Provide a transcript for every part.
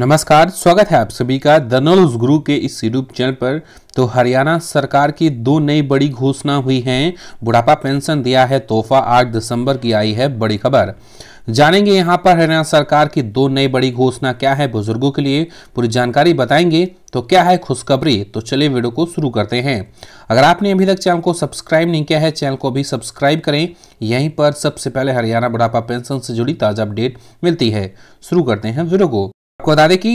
नमस्कार स्वागत है आप सभी का द नॉलेज गुरु के इस यूट्यूब चैनल पर तो हरियाणा सरकार की दो नई बड़ी घोषणा हुई हैं बुढ़ापा पेंशन दिया है तोहफा आठ दिसंबर की आई है बड़ी खबर जानेंगे यहाँ पर हरियाणा सरकार की दो नई बड़ी घोषणा क्या है बुजुर्गों के लिए पूरी जानकारी बताएंगे तो क्या है खुशखबरी तो चलिए वीडियो को शुरू करते हैं अगर आपने अभी तक चैनल को सब्सक्राइब नहीं किया है चैनल को भी सब्सक्राइब करें यहीं पर सबसे पहले हरियाणा बुढ़ापा पेंशन से जुड़ी ताज़ा अपडेट मिलती है शुरू करते हैं वीडियो को आपको बता दें कि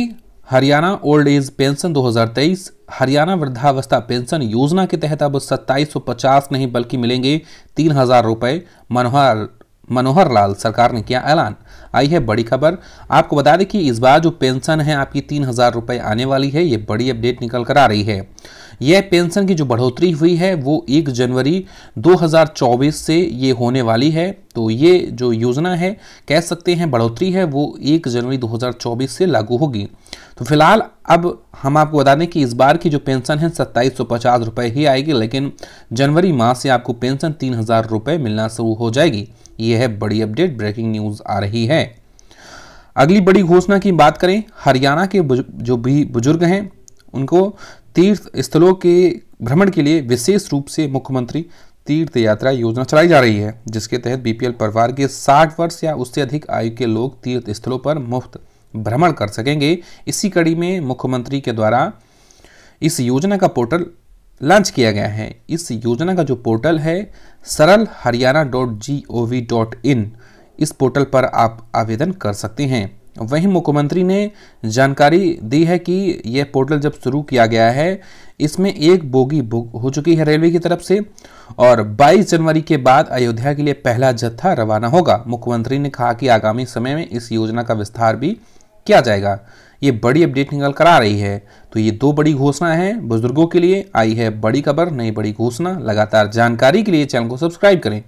Haryana old age pension 2023 Haryana वृद्धावस्था पेंशन योजना के तहत अब सत्ताईस नहीं बल्कि मिलेंगे तीन हजार रुपये मनोहर मनोहर लाल सरकार ने किया ऐलान आई है बड़ी खबर आपको बता दें कि इस बार जो पेंशन है आपकी तीन हजार रुपये आने वाली है ये बड़ी अपडेट निकल कर आ रही है यह पेंशन की जो बढ़ोतरी हुई है वो एक जनवरी 2024 से ये होने वाली है तो ये जो योजना है कह सकते हैं बढ़ोतरी है वो एक जनवरी 2024 से लागू होगी तो फिलहाल अब हम आपको बता दें कि इस बार की जो पेंशन है सत्ताईस सौ पचास ही आएगी लेकिन जनवरी माह से आपको पेंशन तीन हज़ार मिलना शुरू हो जाएगी ये है बड़ी अपडेट ब्रेकिंग न्यूज़ आ रही है अगली बड़ी घोषणा की बात करें हरियाणा के जो भी बुजुर्ग हैं उनको तीर्थ स्थलों के भ्रमण के लिए विशेष रूप से मुख्यमंत्री तीर्थ यात्रा योजना चलाई जा रही है जिसके तहत बीपीएल परिवार के 60 वर्ष या उससे अधिक आयु के लोग तीर्थ स्थलों पर मुफ्त भ्रमण कर सकेंगे इसी कड़ी में मुख्यमंत्री के द्वारा इस योजना का पोर्टल लॉन्च किया गया है इस योजना का जो पोर्टल है Saral Haryana dot G O V dot in इस पोर्टल पर आप आवेदन कर सकते हैं वहीं मुख्यमंत्री ने जानकारी दी है कि यह पोर्टल जब शुरू किया गया है इसमें एक बोगी बुक हो चुकी है रेलवे की तरफ से और 22 जनवरी के बाद अयोध्या के लिए पहला जत्था रवाना होगा मुख्यमंत्री ने कहा कि आगामी समय में इस योजना का विस्तार भी किया जाएगा ये बड़ी अपडेट निकल कर आ रही है तो ये दो बड़ी घोषणा है बुजुर्गों के लिए आई है बड़ी खबर नई बड़ी घोषणा लगातार जानकारी के लिए चैनल को सब्सक्राइब करें